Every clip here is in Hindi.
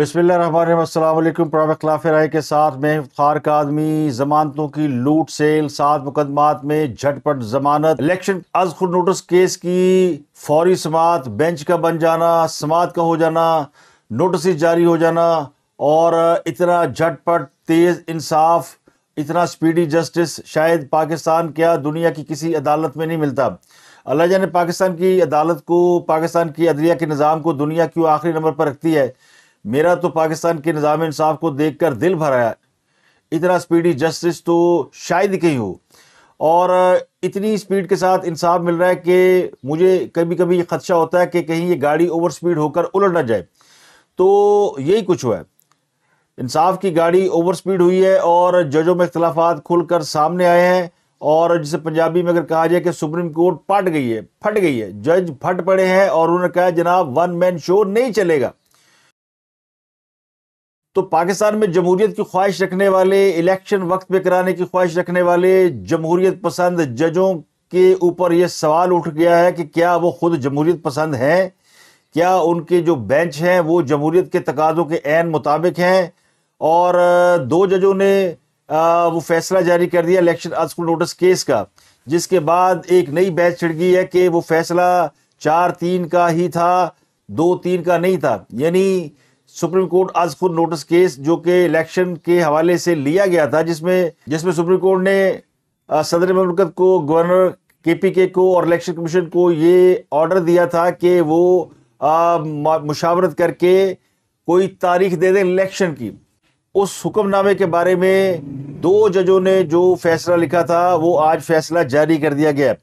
बसमिल्लाम प्राम खिलाफ राय के साथ में खार का आदमी जमानतों की लूट सेल सात मुकदमात में झटपट जमानत इलेक्शन अज खुद नोटिस केस की फौरी समात बेंच का बन जाना समात का हो जाना नोटिस जारी हो जाना और इतना झटपट तेज़ इंसाफ इतना स्पीडी जस्टिस शायद पाकिस्तान क्या दुनिया की किसी अदालत में नहीं मिलता अल्लाह ने पाकिस्तान की अदालत को पाकिस्तान की अदलिया के निज़ाम को दुनिया की आखिरी नंबर पर रखती है मेरा तो पाकिस्तान के निज़ाम इंसाफ को देख कर दिल भर आया इतना स्पीडी जस्टिस तो शायद कहीं हो और इतनी स्पीड के साथ इंसाफ मिल रहा है कि मुझे कभी कभी ये खदशा होता है कि कहीं ये गाड़ी ओवर स्पीड होकर उलट ना जाए तो यही कुछ हुआ है इंसाफ की गाड़ी ओवर स्पीड हुई है और जजों में खुल कर सामने आए हैं और जिसे पंजाबी में अगर कहा जाए कि सुप्रीम कोर्ट फट गई है फट गई है जज फट पड़े हैं और उन्होंने कहा जनाब वन मैन शो नहीं चलेगा तो पाकिस्तान में जमहूरियत की ख्वाहिश रखने वाले इलेक्शन वक्त पे कराने की ख्वाहिश रखने वाले जमहूरियत पसंद जजों के ऊपर ये सवाल उठ गया है कि क्या वो खुद जमहूरियत पसंद हैं क्या उनके जो बेंच हैं वो जमहूरियत के तकाज़ों के एन मुताबिक हैं और दो जजों ने वो फैसला जारी कर दिया इलेक्शन आजकल नोटिस केस का जिसके बाद एक नई बैच छिड़ गई है कि वो फैसला चार तीन का ही था दो तीन का नहीं था यानी सुप्रीम कोर्ट आज खुद नोटिस केस जो कि इलेक्शन के हवाले से लिया गया था जिसमें जिसमें सुप्रीम कोर्ट ने सदर ममलकत को गवर्नर के पी के को और इलेक्शन कमीशन को ये ऑर्डर दिया था कि वो मुशावरत करके कोई तारीख दे दें इलेक्शन की उस हुक्मनामे के बारे में दो जजों ने जो फैसला लिखा था वो आज फैसला जारी कर दिया गया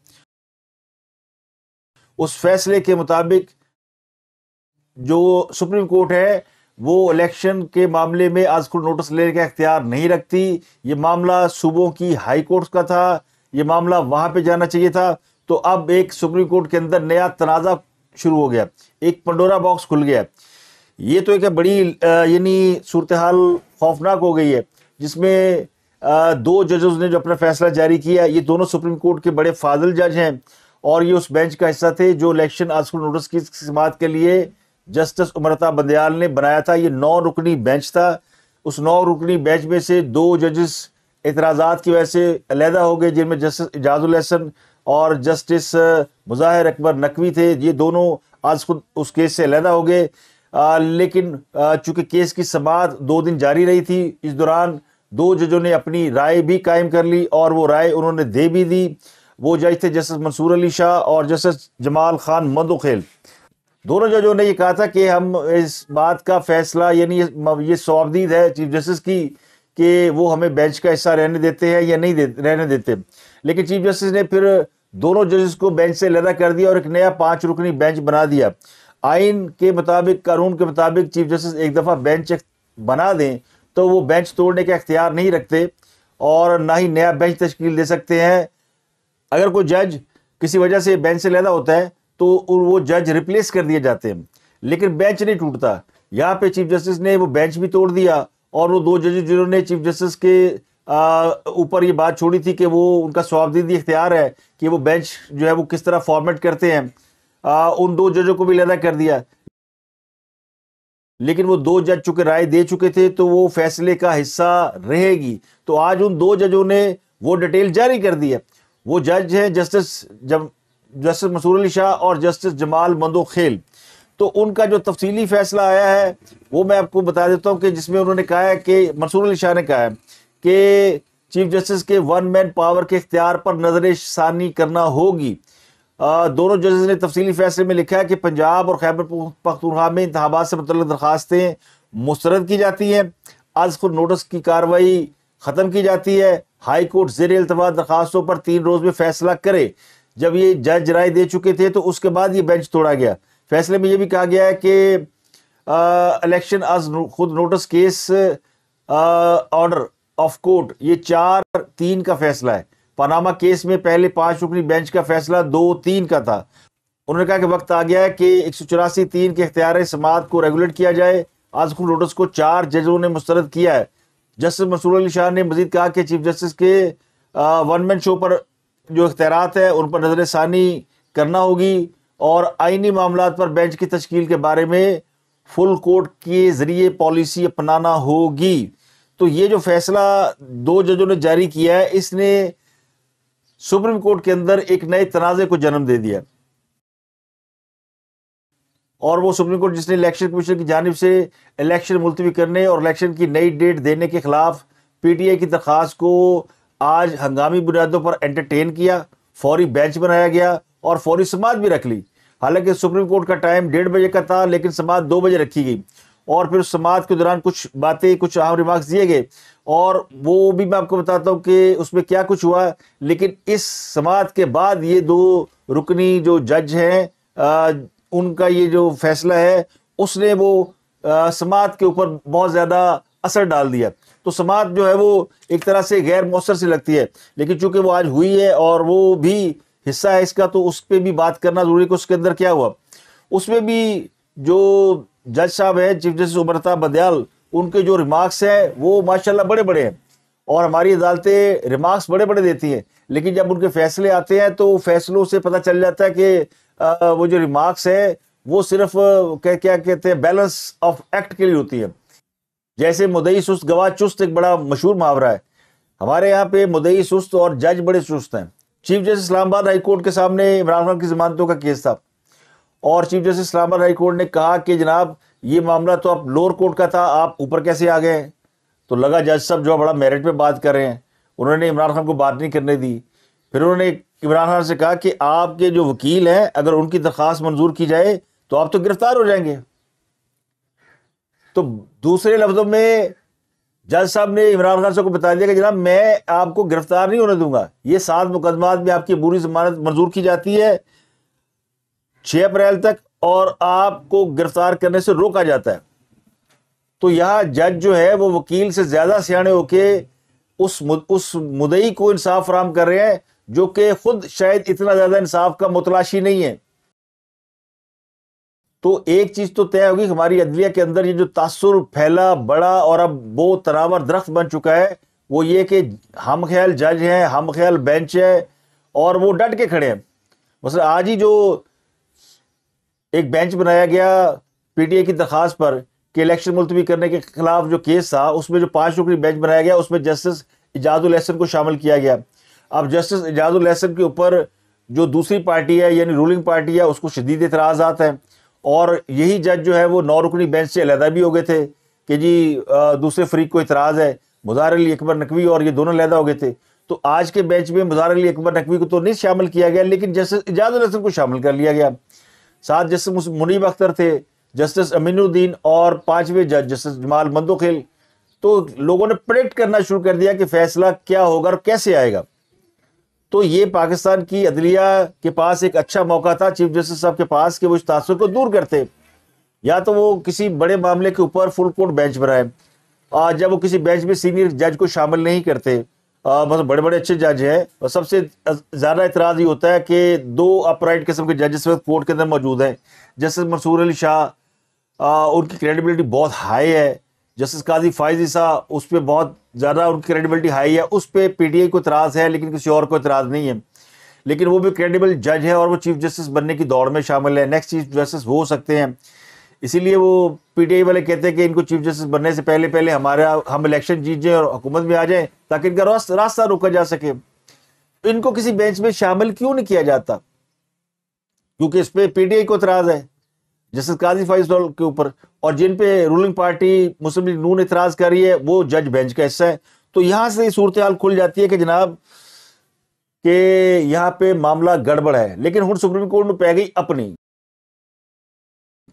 उस फैसले के मुताबिक जो सुप्रीम कोर्ट है वो इलेक्शन के मामले में आज खुद नोटिस लेने का अख्तियार नहीं रखती ये मामला सूबों की हाई कोर्ट का था ये मामला वहाँ पे जाना चाहिए था तो अब एक सुप्रीम कोर्ट के अंदर नया तनाज़ा शुरू हो गया एक पंडोरा बॉक्स खुल गया ये तो एक बड़ी यानी सूरत हाल खौफनाक हो गई है जिसमें दो जजों ने जो अपना फैसला जारी किया ये दोनों सुप्रीम कोर्ट के बड़े फाजिल जज हैं और ये उस बेंच का हिस्सा थे जो इलेक्शन आजकल नोटिस की समात के लिए जस्टिस उमरता बंदयाल ने बनाया था ये नौ रुकनी बेंच था उस नौ रुकनी बेंच में से दो जजेस इतराज़ात की वजह से अलहदा हो गए जिनमें जस्टिस एजाजुलहसन और जस्टिस मुजाहिर अकबर नकवी थे ये दोनों आज खुद उस केस से अलहदा हो गए लेकिन चूँकि केस की समात दो दिन जारी रही थी इस दौरान दो जजों ने अपनी राय भी कायम कर ली और वो राय उन्होंने दे भी दी वो जज थे जस्टिस मंसूर अली शाह और जस्टिस जमाल खान मंदोखेल खेल दोनों जजों ने ये कहा था कि हम इस बात का फैसला यानी ये स्वाबदीद है चीफ जस्टिस की कि वो हमें बेंच का हिस्सा रहने देते हैं या नहीं दे, रहने देते लेकिन चीफ जस्टिस ने फिर दोनों जजेस को बेंच से लदा कर दिया और एक नया पांच रुकनी बेंच बना दिया आइन के मुताबिक कानून के मुताबिक चीफ जस्टिस एक दफ़ा बेंच बना दें तो वो बेंच तोड़ने का अख्तियार नहीं रखते और ना ही नया बेंच तश्कील दे सकते हैं अगर कोई जज किसी वजह से बेंच से लदा होता है तो वो जज रिप्लेस कर दिए जाते हैं लेकिन बेंच नहीं टूटता यहाँ पे चीफ जस्टिस ने वो बेंच भी तोड़ दिया और वो दो जज जिन्होंने चीफ जस्टिस के ऊपर ये बात छोड़ी थी कि वो उनका स्वाबदीदी इख्तियार है कि वो बेंच जो है वो किस तरह फॉर्मेट करते हैं आ, उन दो जजों को भी लदा कर दिया लेकिन वो दो जज चूंकि राय दे चुके थे तो वो फैसले का हिस्सा रहेगी तो आज उन दो जजों ने वो डिटेल जारी कर दी है वो जज हैं जस्टिस जब जस्टिस मसूर अली शाह और जस्टिस जमाल मंदो खेल तो उनका जो तफसीली फैसला आया है वो मैं आपको बता देता हूँ कि जिसमें उन्होंने कहा है कि मंसूर अली शाह ने कहा है कि चीफ जस्टिस के वन मैन पावर के इख्तियार पर नजर षानी करना होगी दोनों जजेस ने तफसीली फैसले में लिखा है कि पंजाब और खैबर पख्तूनखा में इंतबात से मतलब दरखास्तें मुस्रद की जाती हैं आज खुद नोटिस की कार्रवाई ख़त्म की जाती है हाई कोर्ट जेर दरखास्तों पर तीन रोज़ में फैसला करे जब ये जज राय दे चुके थे तो उसके बाद ये बेंच तोड़ा गया फैसले में ये भी कहा गया है कि इलेक्शन आज खुद notice case order of court ये चार तीन का फैसला है पनामा केस में पहले पांच रुकनी बेंच का फैसला दो तीन का था उन्होंने कहा कि वक्त आ गया है कि एक सौ चौरासी तीन के अख्तियार समात को रेगुलेट किया जाए आज खुद नोटिस को चार जजों ने मुस्तरद किया है जस्टिस मसूर अली शाह ने मजीद कहा कि चीफ जस्टिस के वन मैन शो पर जो अख्तियारत है उन पर नज़र करना होगी और आइनी मामला पर बेंच की तश्कील के बारे में फुल कोर्ट के ज़रिए पॉलिसी अपनाना होगी तो ये जो फैसला दो जजों ने जारी किया है इसने सुप्रीम कोर्ट के अंदर एक नए तनाज़े को जन्म दे दिया और वो सुप्रीम कोर्ट जिसने इलेक्शन कमीशन की जानब से इलेक्शन मुलतवी करने और इलेक्शन की नई डेट देने के खिलाफ पीटीआई की दरख्वास्त को आज हंगामी बुनियादों पर एंटरटेन किया फौरी बेंच बनाया गया और फौरी समाज भी रख ली हालांकि सुप्रीम कोर्ट का टाइम डेढ़ बजे का था लेकिन समाज दो बजे रखी गई और फिर उस समाज के दौरान कुछ बातें कुछ अहम रिमार्क्स दिए गए और वो भी मैं आपको बताता हूँ कि उसमें क्या कुछ हुआ लेकिन इस समाज के बाद ये दो रुकनी जो जज हैं उनका ये जो फैसला है उसने वो समाज के ऊपर बहुत ज़्यादा असर डाल दिया तो समाज जो है वो एक तरह से गैर मौसर से लगती है लेकिन चूंकि वो आज हुई है और वो भी हिस्सा है इसका तो उस पर भी बात करना जरूरी है कि उसके अंदर क्या हुआ उसमें भी जो जज साहब हैं चीफ जस्टिस उमर बदयाल उनके जो रिमार्क्स हैं वो माशाल्लाह बड़े बड़े हैं और हमारी अदालतें रिमार्क्स बड़े बड़े देती हैं लेकिन जब उनके फैसले आते हैं तो फैसलों से पता चल जाता है कि वो जो रिमार्क्स है वो सिर्फ क्या क्या कहते हैं बैलेंस ऑफ एक्ट के लिए होती है जैसे मुदई सुस्त गवाह चुस्त एक बड़ा मशहूर मुहावरा है हमारे यहाँ पे मुदई सुस्त और जज बड़े सुस्त हैं चीफ जस्टिस इस्लामाबाद हाईकोर्ट के सामने इमरान खान की जमानतों का केस था और चीफ जस्टिस इस्लामाबाद हाईकोर्ट ने कहा कि जनाब ये मामला तो आप लोअर कोर्ट का था आप ऊपर कैसे आ गए तो लगा जज साहब जो बड़ा मेरिट पर बात कर रहे हैं उन्होंने इमरान खान को बात नहीं करने दी फिर उन्होंने इमरान खान से कहा कि आपके जो वकील हैं अगर उनकी दरख्वास्त मंजूर की जाए तो आप तो गिरफ्तार हो जाएंगे तो दूसरे लफ्जों में जज साहब ने इमरान खान साहब को बता दिया कि जनाब मैं आपको गिरफ्तार नहीं होने दूंगा ये सात मुकदमात में आपकी बुरी जमानत मंजूर की जाती है छह अप्रैल तक और आपको गिरफ्तार करने से रोका जाता है तो यहां जज जो है वो वकील से ज़्यादा सियाने होके उस मुद, उस मुदई को इंसाफ फराम कर रहे हैं जो कि खुद शायद इतना ज़्यादा इंसाफ का मुतलाशी नहीं है तो एक चीज़ तो तय होगी हमारी अदलिया के अंदर ये जो तासुर फैला बड़ा और अब वो तनावर दरख्त बन चुका है वो ये कि हम ख्याल जज हैं हम ख्याल बेंच है और वो डट के खड़े हैं मसल आज ही जो एक बेंच बनाया गया पीटीए की दरख्वास्त पर कि इलेक्शन मुलतवी करने के खिलाफ जो केस था उसमें जो पाँच रुकनी बेंच बनाया गया उसमें जस्टिस इजाजुल एहसन को शामिल किया गया अब जस्टिस इजाजुल एहसन के ऊपर जो दूसरी पार्टी है यानी रूलिंग पार्टी है उसको शदीद इतराज़ात हैं और यही जज जो है वो नौ रुकनी बेंच से अलहदा भी हो गए थे कि जी दूसरे फरीक को इतराज़ है मुजार अली अकबर नकवी और ये दोनों अलहदा हो गए थे तो आज के बेंच में मुजार अली अकबर नकवी को तो नहीं शामिल किया गया लेकिन जस्टिस इजाज़ हसन को शामिल कर लिया गया साथ जस्टिस मुनीब अख्तर थे जस्टिस अमीनुद्दीन और पाँचवें जज जस्टिस जमाल मंदोखेल तो लोगों ने प्रेडिक्ट करना शुरू कर दिया कि फैसला क्या होगा और कैसे आएगा तो ये पाकिस्तान की अदलिया के पास एक अच्छा मौका था चीफ जस्टिस साहब के पास कि वो इस तासर को दूर करते या तो वो किसी बड़े मामले के ऊपर फुल कोर्ट बेंच बनाए और जब वो किसी बेंच में सीनियर जज को शामिल नहीं करते मतलब बड़े बड़े अच्छे जज हैं और सबसे ज़्यादा इतराज़ ये होता है कि दो अपराइट किस्म के जज इस वक्त कोर्ट के अंदर मौजूद हैं जस्टिस मंसूर अली शाह उनकी क्रेडिबिलिटी बहुत हाई है जस्टिस काजी फायजी साहब उस पर बहुत ज़्यादा उनकी क्रेडिबिलिटी हाई है उस पर आई को इतराज़ है लेकिन किसी और को इतराज़ नहीं है लेकिन वो भी क्रेडिबल जज है और वो चीफ जस्टिस बनने की दौड़ में शामिल है नेक्स्ट चीफ जस्टिस हो सकते हैं इसीलिए वो पीटीआई वाले कहते हैं कि इनको चीफ जस्टिस बनने से पहले पहले हमारा हम इलेक्शन जीत जाएं और हुकूमत में आ जाएं ताकि इनका रास्ता रोका जा सके इनको किसी बेंच में शामिल क्यों नहीं किया जाता क्योंकि इस पर पीटीआई को इतराज है जस्टिस काजी फाइज के ऊपर और जिन पे रूलिंग पार्टी मुस्लिम लीग नून इतराज कर रही है वो जज बेंच का हिस्सा है तो यहां से सूरत हाल खुल जाती है कि जनाब के यहाँ पे मामला गड़बड़ है लेकिन हूँ सुप्रीम कोर्ट में पै गई अपनी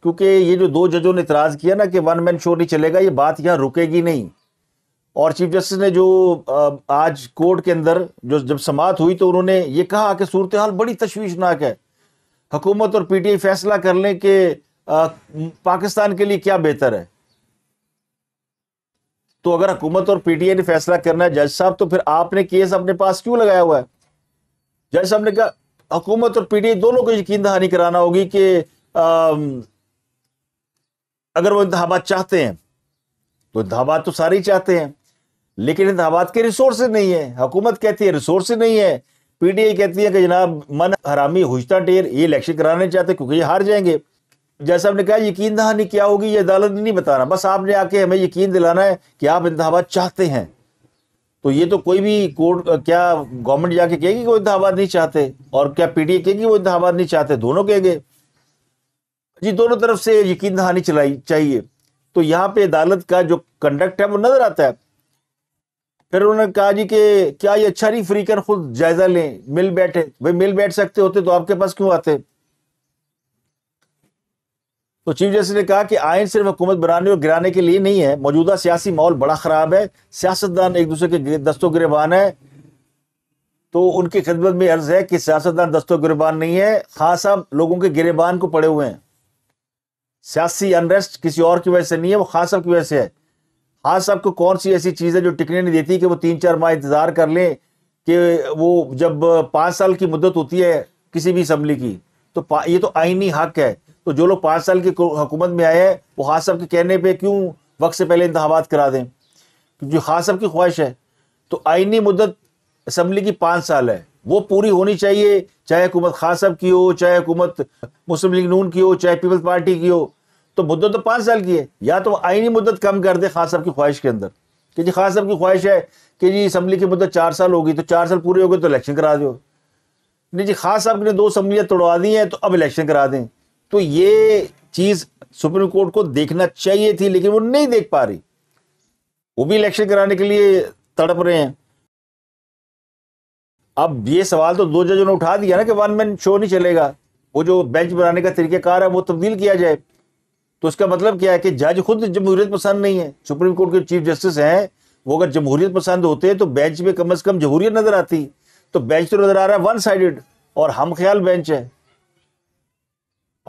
क्योंकि ये जो दो जजों ने इतराज़ किया ना कि वन मैन शो नहीं चलेगा ये बात यहां रुकेगी नहीं और चीफ जस्टिस ने जो आज कोर्ट के अंदर जो जब समात हुई तो उन्होंने ये कहा कि सूरत हाल बड़ी तशवीशनाक है हुकूमत और पीटीआई फैसला कर लें कि पाकिस्तान के लिए क्या बेहतर है तो अगर हुकूमत और पीटीए ने फैसला करना है जज साहब तो फिर आपने केस अपने पास क्यों लगाया हुआ है जज साहब ने कहा हुकूमत और पीटीए दोनों को यकीन दहानी कराना होगी कि अगर वो इंतबात चाहते हैं तो इंतबात तो सारे ही चाहते हैं लेकिन इंतबात के रिसोर्स नहीं है हुकूमत कहती है रिसोर्स नहीं है पीटीए कहती है कि जनाब मन हरामी हुजता टेर ये इलेक्शन कराने चाहते क्योंकि ये हार जाएंगे जैसा हमने कहा यकीन दहानी क्या होगी ये अदालत ने नहीं बताना बस आपने आके हमें यकीन दिलाना है कि आप इंतबात चाहते हैं तो ये तो कोई भी कोर्ट क्या गवर्नमेंट जाके कहेगी कि वो इंतहाबाद नहीं चाहते और क्या पीटीए कहेगी वो इंतबात नहीं चाहते दोनों कहेंगे जी दोनों तरफ से यकीन दहानी चलाई चाहिए तो यहाँ पे अदालत का जो कंडक्ट है वो नजर आता है फिर उन्होंने कहा जी कि क्या ये अच्छा नहीं फ्री कर खुद जायजा लें मिल बैठे भाई मिल बैठ सकते होते तो आपके पास क्यों आते तो चीफ जस्टिस ने कहा कि आयन सिर्फ हुकूमत बनाने और गिराने के लिए नहीं है मौजूदा सियासी माहौल बड़ा ख़राब है सियासतदान एक दूसरे के दस्तों गिरबान है तो उनकी खिदमत में अर्ज है कि सियासतदान दस्तों गिरबान नहीं है खास साहब लोगों के गिरबान को पड़े हुए हैं सियासी अनरेस्ट किसी और की वजह से नहीं है वो खास साहब की वजह से है खास साहब को कौन सी ऐसी चीज़ है जो टिकने नहीं देती कि वो तीन चार माह इंतज़ार कर लें कि वो जब पाँच साल की मुद्दत होती है किसी भी असम्बली की तो ये तो आइनी हक है तो जो लोग पाँच साल की हुकूमत में आए हैं वो खास साहब के कहने पर क्यों वक्त से पहले इंतबात करा दें जो खास साहब की ख्वाहिश है तो आइनी मुदत असम्बली की पाँच साल है वो पूरी होनी चाहिए चाहे हुकूमत खास साहब की हो चाहे हुकूमत मुस्लिम लीग नून की हो चाहे पीपल्स पार्टी की हो तो मुद्दत तो पाँच साल की है या तो आइनी मुद्दत कम कर दे खास साहब की ख्वाहिश के अंदर कि जी खास साहब की ख्वाहिश है कि जी असम्बली की मुद्दत चार साल होगी तो चार साल पूरे हो गए तो इलेक्शन करा दो नहीं जी खास साहब ने दो असम्बलियाँ तोड़वा दी हैं तो अब इलेक्शन करा दें तो ये चीज सुप्रीम कोर्ट को देखना चाहिए थी लेकिन वो नहीं देख पा रही वो भी इलेक्शन कराने के लिए तड़प रहे हैं अब ये सवाल तो दो जजों ने उठा दिया ना कि वन मैन शो नहीं चलेगा वो जो बेंच बनाने का कार है वो तब्दील किया जाए तो इसका मतलब क्या है कि जज खुद जमहूरियत पसंद नहीं है सुप्रीम कोर्ट के चीफ जस्टिस हैं वो अगर जमहूरियत पसंद होते तो बेंच में कम अज़ कम जमहूरियत नज़र आती तो बेंच तो नज़र आ रहा है वन साइडेड और हम ख्याल बेंच है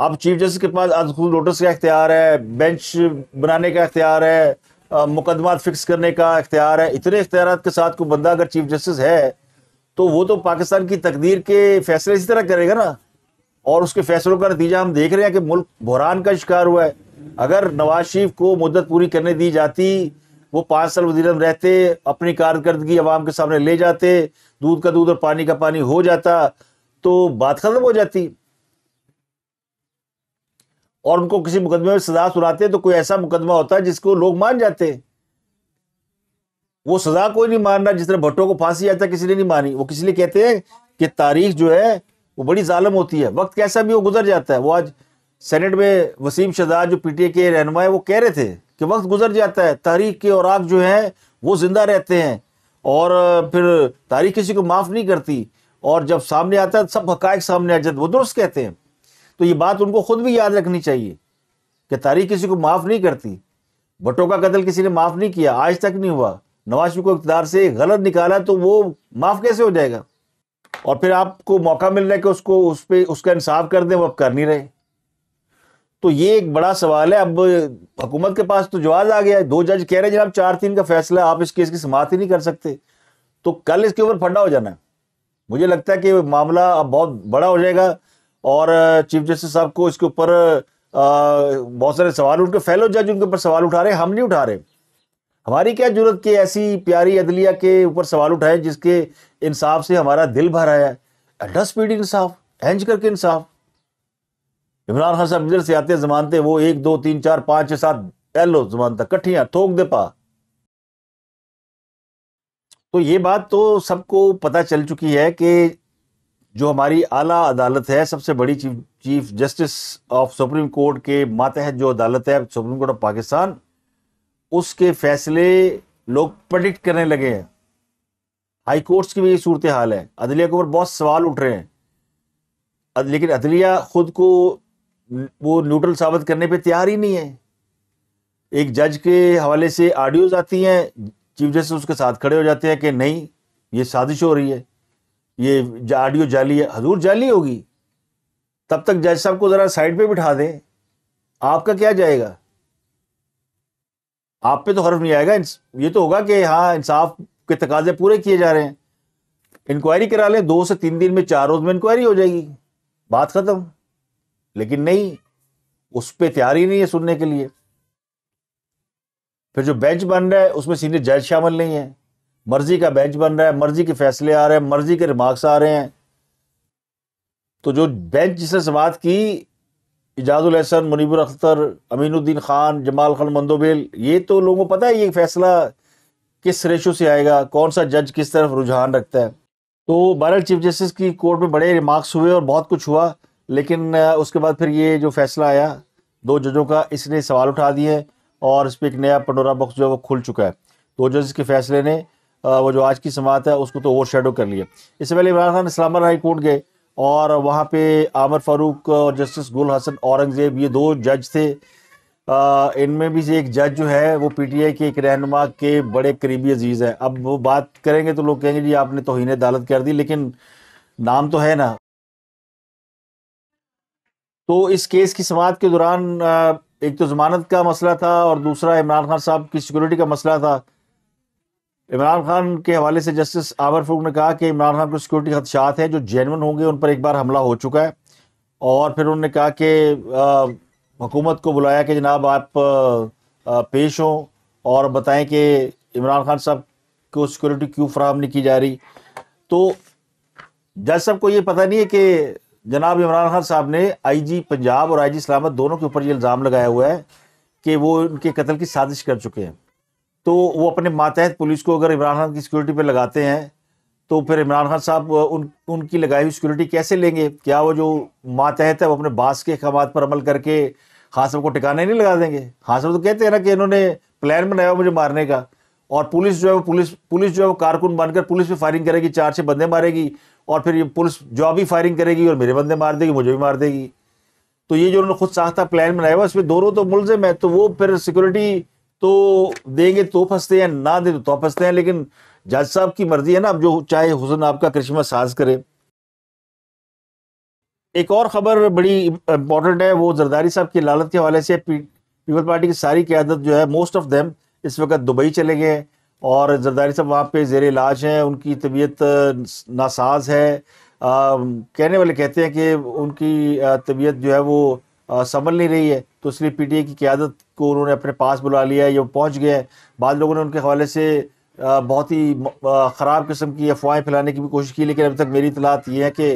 अब चीफ जस्टिस के पास आज खुद नोटिस का अख्तियार है बेंच बनाने का अख्तियार है मुकदमा फिक्स करने का इख्तियार है इतने इख्तियार के साथ कोई बंदा अगर चीफ जस्टिस है तो वो तो पाकिस्तान की तकदीर के फैसले इसी तरह करेगा ना और उसके फैसलों का नतीजा हम देख रहे हैं कि मुल्क बहरान का शिकार हुआ है अगर नवाज शरीफ को मदत पूरी करने दी जाती वो पाँच साल वजी रहते अपनी कारकर्दगी आवाम के सामने ले जाते दूध का दूध और पानी का पानी हो जाता तो बात ख़त्म हो जाती और उनको किसी मुकदमे में सजा सुनाते हैं तो कोई ऐसा मुकदमा होता है जिसको लोग मान जाते हैं वो सजा कोई नहीं मानना जिस तरह भट्टो को फांसी आता किसी ने नहीं मानी वो किसी लिए कहते हैं कि तारीख जो है वो बड़ी जालम होती है वक्त कैसा भी वो गुजर जाता है वो आज सेनेट में वसीम शहजाद जो पीटीए के रहनुमा है वो कह रहे थे कि वक्त गुजर जाता है तारीख के और आग जो है वो जिंदा रहते हैं और फिर तारीख किसी को माफ़ नहीं करती और जब सामने आता है सब हक सामने आ जाते वो दुरुस्त कहते हैं तो ये बात उनको खुद भी याद रखनी चाहिए कि तारीख किसी को माफ़ नहीं करती भट्टो का कत्ल किसी ने माफ़ नहीं किया आज तक नहीं हुआ नवाज शरीफ को इकतदार से गलत निकाला तो वो माफ़ कैसे हो जाएगा और फिर आपको मौका मिल रहा है कि उसको उस पर उसका इंसाफ कर दें वो अब कर नहीं रहे तो ये एक बड़ा सवाल है अब हुकूमत के पास तो जवाब आ गया है दो जज कह रहे हैं जनाब चार तीन का फैसला आप इस केस की समाप्त ही नहीं कर सकते तो कल इसके ऊपर फंडा हो जाना है मुझे लगता है कि मामला अब बहुत बड़ा हो जाएगा और चीफ जस्टिस साहब को इसके ऊपर बहुत सारे सवाल उनके फेलो जज उनके ऊपर सवाल उठा रहे हम नहीं उठा रहे हमारी क्या जरूरत की ऐसी प्यारी अदलिया के ऊपर सवाल उठाए जिसके इंसाफ से हमारा दिल भर है एड्रेस स्पीड इंसाफ एंज करके इंसाफ इमरान खान साहब इधर से आते जमानते वो एक दो तीन चार पांच छह सात एलो जमानता कठिया थोक दे पा तो ये बात तो सबको पता चल चुकी है कि जो हमारी आला अदालत है सबसे बड़ी chief chief justice of supreme court के मातहत जो अदालत है सुप्रीम कोर्ट ऑफ पाकिस्तान उसके फैसले लोग प्रडिक्ट करने लगे हैं हाई कोर्ट्स की भी ये सूरत हाल है अदलिया के ऊपर बहुत सवाल उठ रहे हैं लेकिन अदलिया खुद को वो न्यूट्रल साबित करने पे तैयार ही नहीं है एक जज के हवाले से ऑडियोज आती हैं चीफ जस्टिस उसके साथ खड़े हो जाते हैं कि नहीं ये साजिश हो रही है ये ऑडियो जाली है हजूर जाली होगी तब तक जज साहब को ज़रा साइड पे बिठा दें आपका क्या जाएगा आप पे तो हर्फ नहीं आएगा ये तो होगा कि हाँ इंसाफ के तकाजे पूरे किए जा रहे हैं इंक्वायरी करा लें दो से तीन दिन में चार रोज़ में इंक्वायरी हो जाएगी बात ख़त्म लेकिन नहीं उस पर तैयारी नहीं है सुनने के लिए फिर जो बेंच बन रहा है उसमें सीनियर जज शामिल नहीं है मर्जी का बेंच बन रहा है मर्जी के फैसले आ रहे हैं मर्जी के रिमार्क्स आ रहे हैं तो जो बेंच जिसने बात की इजाजुल हसन मुनीबुल अख्तर अमीनुद्दीन खान जमाल खान मंदोबेल ये तो लोगों को पता है ये फैसला किस रेशो से आएगा कौन सा जज किस तरफ रुझान रखता है तो बहरहाल चीफ जस्टिस की कोर्ट में बड़े रिमार्क्स हुए और बहुत कुछ हुआ लेकिन उसके बाद फिर ये जो फैसला आया दो जजों का इसने सवाल उठा दिए और इस पर एक नया पंडोरा बॉक्स जो है वो खुल चुका है दो जजेस के फैसले ने वो जो आज की समात है उसको तो ओवर शेडो कर लिया इससे पहले इमरान खान इस्लामा हाई कोर्ट गए और वहाँ पे आमर फारूक और जस्टिस गुल हसन औरंगजेब ये दो जज थे इनमें भी से एक जज जो है वो पीटीआई के एक रहनुमा के बड़े करीबी अजीज़ हैं अब वो बात करेंगे तो लोग कहेंगे जी आपने तोहन अदालत कर दी लेकिन नाम तो है ना तो इस केस की समात के दौरान एक तो ज़मानत का मसला था और दूसरा इमरान खान साहब की सिक्योरिटी का मसला था इमरान खान के हवाले से जस्टिस आबर फरूक ने कहा कि इमरान खान को सिक्योरिटी खदशात हैं जो जेनवन होंगे उन पर एक बार हमला हो चुका है और फिर उन्होंने कहा कि हुकूमत को बुलाया कि जनाब आप आ, पेश हों और बताएं कि इमरान खान साहब को सिक्योरिटी क्यों फ्राहम नहीं की जा रही तो जज साहब को ये पता नहीं है कि जनाब इमरान खान साहब ने आईजी पंजाब और आईजी सलामत दोनों के ऊपर ये इल्ज़ाम लगाया हुआ है कि वो उनके कत्ल की साजिश कर चुके हैं तो वो अपने मातहत पुलिस को अगर इमरान खान की सिक्योरिटी पर लगाते हैं तो फिर इमरान खान साहब उन उनकी लगाई हुई सिक्योरिटी कैसे लेंगे क्या वो जो मातहत है वो अपने बास के अहकाम पर अमल करके खास साहब को टिकाने नहीं लगा देंगे खास तो कहते हैं ना कि इन्होंने प्लान बनाया मुझे मारने का और पुलिस जो है वो पुलिस पुलिस जो है वो कारकुन बनकर पुलिस पे फायरिंग करेगी चार छः बंदे मारेगी और फिर ये पुलिस जो भी फायरिंग करेगी और मेरे बंदे मार देगी मुझे भी मार देगी तो ये जो उन्होंने खुद साख्ता प्लान बनाया हुआ इसमें दोनों तो मुलजिम है तो वो फिर सिक्योरिटी तो देंगे तो फंसते हैं ना दे तो, तो फंसते हैं लेकिन जज साहब की मर्जी है ना अब जो चाहे हुसन आपका करिश्मा साज करे एक और खबर बड़ी इम्पॉर्टेंट है वो जरदारी साहब की लालत के हवाले से पीपल पार्टी की सारी क्यादत जो है मोस्ट ऑफ देम इस वक्त दुबई चले गए और जरदारी साहब वहाँ पे जेर इलाज हैं उनकी तबीयत नासाज है आ, कहने वाले कहते हैं कि उनकी तबीयत जो है वो संभल नहीं रही है तो इसलिए पीटीए की क्यादत को उन्होंने अपने पास बुला लिया है ये पहुँच गए हैं बाद लोगों ने उनके हवाले से बहुत ही ख़राब किस्म की अफवाहें फैलाने की भी कोशिश की लेकिन अभी तक मेरी इतलात ये है कि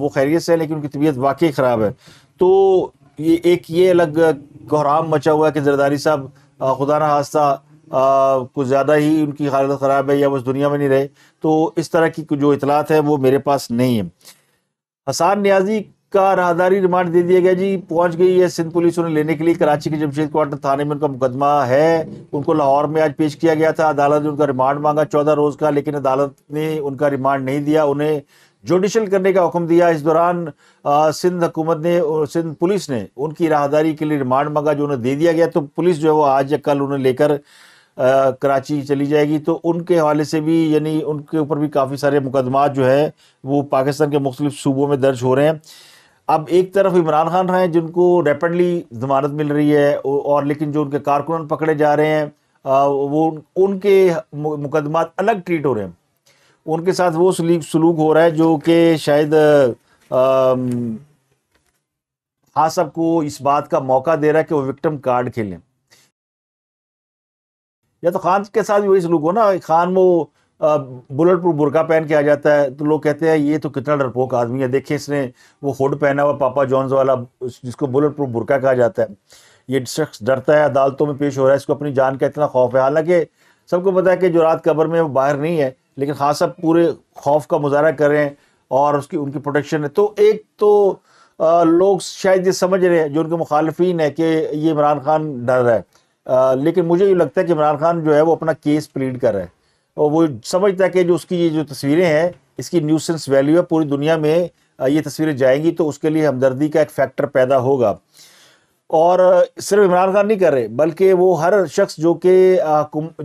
वो खैरियत से है लेकिन उनकी तबीयत वाकई ख़राब है तो ये एक ये अलग कोहराम मचा हुआ है कि जरदारी साहब खुदा ना हादसा कुछ ज़्यादा ही उनकी हालत ख़राब है या वो दुनिया में नहीं रहे तो इस तरह की जो इतलात है वो मेरे पास नहीं है हसान न्याजी का राहदारी रिमांड दे दिया गया जी पहुंच गई है सिंध पुलिस उन्हें लेने के लिए कराची के जमशेद क्वार्टर थाने में उनका मुकदमा है उनको लाहौर में आज पेश किया गया था अदालत ने उनका रिमांड मांगा चौदह रोज़ का लेकिन अदालत ने उनका रिमांड नहीं दिया उन्हें जुडिशल करने का हुक्म दिया इस दौरान सिंध हुकूमत ने सिंध पुलिस ने उनकी राहदारी के लिए रिमांड मांगा जो उन्हें दे दिया गया तो पुलिस जो है वो आज या कल उन्हें लेकर कराची चली जाएगी तो उनके हवाले से भी यानी उनके ऊपर भी काफ़ी सारे मुकदमा जो है वो पाकिस्तान के मुख्तलिफ सूबों में दर्ज हो रहे हैं अब एक तरफ इमरान खान हैं जिनको रैपिडली जमानत मिल रही है और लेकिन जो उनके कारकुन पकड़े जा रहे हैं वो उनके मुकदमा अलग ट्रीट हो रहे हैं उनके साथ वो सलीक सलूक हो रहा है जो कि शायद हाँ को इस बात का मौका दे रहा है कि वो विक्टम कार्ड खेलें या तो खान के साथ भी वही सलूक हो ना खान वो बुलेट प्रूफ बुरका पहन के आ जाता है तो लोग कहते हैं ये तो कितना डरपोक आदमी है देखिए इसने वो हुड पहना हुआ पापा जॉन्स वाला जिसको बुलेट प्रूफ बुरका कहा जाता है ये शख्स डरता है अदालतों में पेश हो रहा है इसको अपनी जान का इतना खौफ है हालांकि सबको पता है कि जो रात कबर में वो बाहर नहीं है लेकिन खास हाँ साहब पूरे खौफ का मुजाहरा कर रहे हैं और उसकी उनकी प्रोटेक्शन है तो एक तो लोग शायद ये समझ रहे हैं जो उनके मुखालफन है कि ये इमरान खान डर रहा है आ, लेकिन मुझे ये लगता है कि इमरान खान जो है वो अपना केस प्लीड कर रहा है और वो समझता है कि जो उसकी ये जो तस्वीरें हैं इसकी न्यूसेंस वैल्यू है पूरी दुनिया में ये तस्वीरें जाएंगी तो उसके लिए हमदर्दी का एक फैक्टर पैदा होगा और सिर्फ इमरान खान नहीं कर रहे बल्कि वो हर शख्स जो कि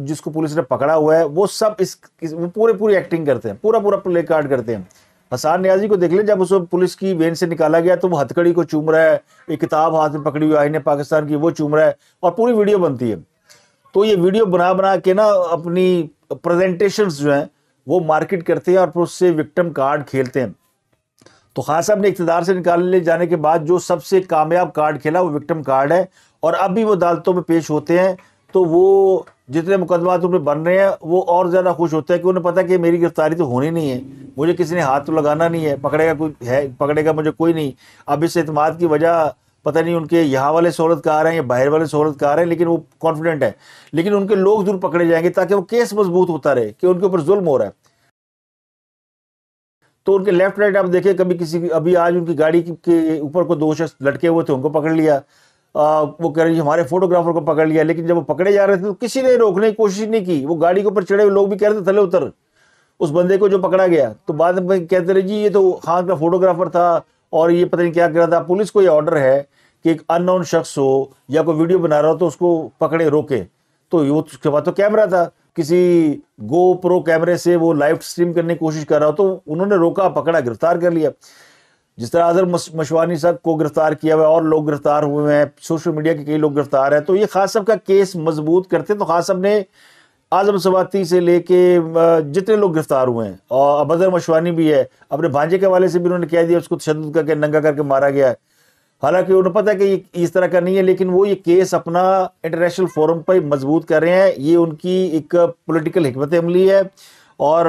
जिसको पुलिस ने पकड़ा हुआ है वो सब इस, इस वो पूरे पूरी एक्टिंग करते हैं पूरा पूरा प्ले कार्ड करते हैं हसान न्याजी को देख लें जब उसको पुलिस की वेन से निकाला गया तो वो हथकड़ी को चूम रहा है एक किताब हाथ में पकड़ी हुई आईने पाकिस्तान की वो चूम रहा है और पूरी वीडियो बनती है तो ये वीडियो बना बना के ना अपनी प्रेजेंटेशन जो हैं वो मार्केट करते हैं और फिर उससे विक्टम कार्ड खेलते हैं तो खान साहब ने इकतदार से निकालने जाने के बाद जो सबसे कामयाब कार्ड खेला वो विक्टम कार्ड है और अब भी वो अदालतों में पेश होते हैं तो वो जितने मुकदमा उनमें बन रहे हैं वो और ज़्यादा खुश होते हैं कि उन्हें पता कि मेरी गिरफ्तारी तो होनी नहीं है मुझे किसी ने हाथ तो लगाना नहीं है पकड़ेगा कोई है पकड़ेगा मुझे कोई नहीं अब इस अतमाद की वजह पता नहीं उनके यहाँ वाले सहूलतकार हैं या बाहर वाले सहूलतकार हैं लेकिन वो कॉन्फिडेंट है लेकिन उनके लोग जरूर पकड़े जाएंगे ताकि वो केस मजबूत होता रहे कि उनके ऊपर जुल्म हो रहा है तो उनके लेफ्ट राइट आप देखें कभी किसी अभी आज उनकी गाड़ी के ऊपर को दो शख्स लटके हुए थे उनको पकड़ लिया आ, वो कह रहे हमारे फोटोग्राफर को पकड़ लिया लेकिन जब वो पकड़े जा रहे थे तो किसी ने रोकने की कोशिश नहीं की वो गाड़ी के ऊपर चढ़े हुए लोग भी कह रहे थे थले उतर उस बंदे को जो पकड़ा गया तो बाद में कहते रहे जी ये तो खान का फोटोग्राफर था और ये पता नहीं क्या कर रहा था पुलिस को ये ऑर्डर है कि एक अननोन शख्स हो या कोई वीडियो बना रहा हो तो उसको पकड़े रोके तो वो उसके बाद तो कैमरा था किसी गो प्रो कैमरे से वो लाइव स्ट्रीम करने की कोशिश कर रहा हो तो उन्होंने रोका पकड़ा गिरफ्तार कर लिया जिस तरह अजहर मशवानी साहब को गिरफ्तार किया हुआ है और लोग गिरफ्तार हुए हैं सोशल मीडिया के कई लोग गिरफ्तार हैं तो ये खास साहब का केस मजबूत करते तो खास साहब ने आजम सवाती से लेके जितने लोग गिरफ्तार हुए हैं और अबदर मशवानी भी है अपने भांजे के हवाले से भी उन्होंने कह दिया उसको तशद करके नंगा करके मारा गया है हालांकि उन्हें पता है कि ये इस तरह का नहीं है लेकिन वो ये केस अपना इंटरनेशनल फोरम पर मजबूत कर रहे हैं ये उनकी एक पोलिटिकल हमत अमली है और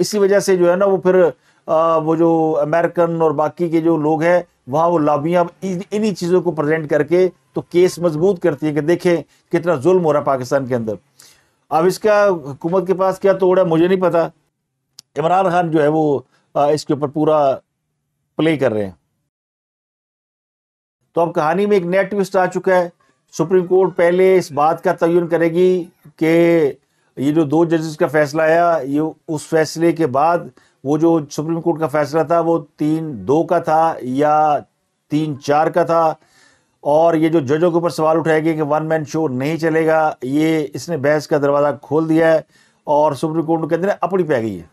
इसी वजह से जो है ना वो फिर वो जो अमेरिकन और बाकी के जो लोग हैं वहाँ वो लाबियाँ इन्हीं चीज़ों को प्रजेंट करके तो केस मजबूत करती है कि देखें कितना जुल्म हो रहा है पाकिस्तान के अंदर अब इसका हुकूमत के पास क्या तोड़ है मुझे नहीं पता इमरान खान जो है वो इसके ऊपर पूरा प्ले कर रहे हैं तो अब कहानी में एक नया ट्विस्ट आ चुका है सुप्रीम कोर्ट पहले इस बात का तयन करेगी कि ये जो दो जजेस का फैसला आया ये उस फैसले के बाद वो जो सुप्रीम कोर्ट का फैसला था वो तीन दो का था या तीन चार का था और ये जो जजों के ऊपर सवाल उठाएगी कि वन मैन शो नहीं चलेगा ये इसने बहस का दरवाज़ा खोल दिया है और सुप्रीम कोर्ट के अंदर अपड़ी पै गई है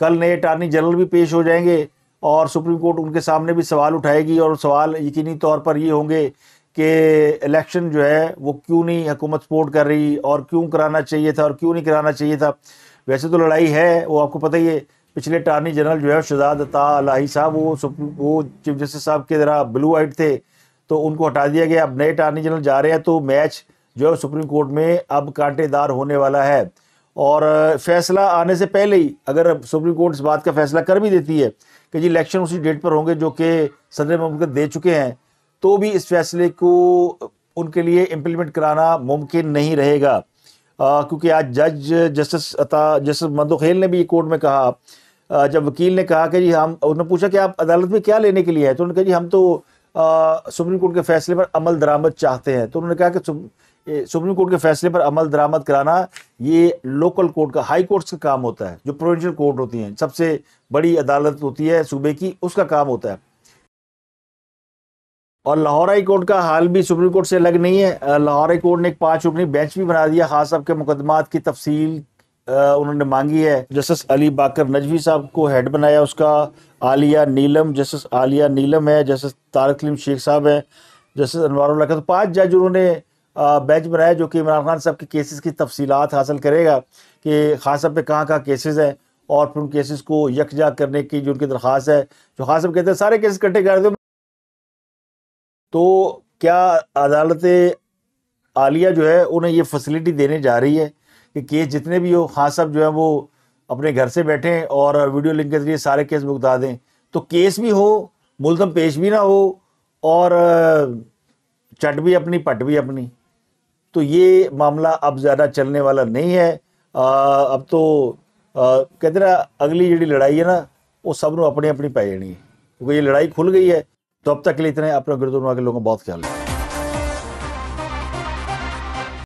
कल नए अटारनी जनरल भी पेश हो जाएंगे और सुप्रीम कोर्ट उनके सामने भी सवाल उठाएगी और सवाल यकीनी तौर पर ये होंगे कि इलेक्शन जो है वो क्यों नहीं हुकूमत सपोर्ट कर रही और क्यों कराना चाहिए था और क्यों नहीं कराना चाहिए था वैसे तो लड़ाई है वो आपको पता ही है पिछले अटारनी जनरल जो है शहजाद अता साहब वो वो चीफ जस्टिस साहब के ज़रा ब्लू आइट थे तो उनको हटा दिया गया अब नए अटॉर्नी जनरल जा रहे हैं तो मैच जो है सुप्रीम कोर्ट में अब कांटेदार होने वाला है और फैसला आने से पहले ही अगर सुप्रीम कोर्ट इस बात का फैसला कर भी देती है कि जी इलेक्शन उसी डेट पर होंगे जो कि सदर मुमकिन दे चुके हैं तो भी इस फैसले को उनके लिए इम्प्लीमेंट कराना मुमकिन नहीं रहेगा क्योंकि आज जज जस्टिस अता जस्टिस मंदोखेल ने भी कोर्ट में कहा आ, जब वकील ने कहा कि जी हम उन्होंने पूछा कि आप अदालत में क्या लेने के लिए है तो उन्होंने कहा जी हम तो सुप्रीम कोर्ट के फैसले पर अमल दरामद चाहते हैं तो उन्होंने कहा कि सुप्रीम कोर्ट के फैसले पर अमल दरामद कराना ये लोकल कोर्ट का हाई कोर्ट्स का काम होता है जो प्रोविंशियल कोर्ट होती हैं सबसे बड़ी अदालत होती है सूबे की उसका काम होता है और लाहौर हाई कोर्ट का हाल भी सुप्रीम कोर्ट से अलग नहीं है लाहौर हाई कोर्ट ने एक पाँच रुकनी बेंच भी बना दिया खास के मुकदमात की तफसील उन्होंने मांगी है जस्टिस अली बाकर नजवी साहब को हेड बनाया उसका आलिया नीलम जस्टिस आलिया नीलम है जस्टिस तारकलीम शेख साहब हैं जस्टिस अनवर तो पाँच जज उन्होंने बेंच बनाया जो कि इमरान खान साहब के केसेस की तफसीलात हासिल करेगा कि खास साहब पे कहाँ कहाँ केसेस हैं और फिर उन केसेस को यकजा करने की जो उनकी दरख्वास्त है जो खास साहब कहते हैं सारे केसेस इकट्ठे कर दो तो क्या अदालत आलिया जो है उन्हें ये फैसिलिटी देने जा रही है कि केस जितने भी हो खास हाँ, साहब जो है वो अपने घर से बैठें और वीडियो लिंक के जरिए सारे केस भुगता दें तो केस भी हो मुलजम पेश भी ना हो और चट भी अपनी पट भी अपनी तो ये मामला अब ज़्यादा चलने वाला नहीं है आ, अब तो कहते ना अगली जी लड़ाई है ना वो सब अपनी अपनी पै जानी है क्योंकि ये लड़ाई खुल गई है तो अब तक के लिए इतने अपने गुरुद्वारा के लोगों का बहुत ख्याल है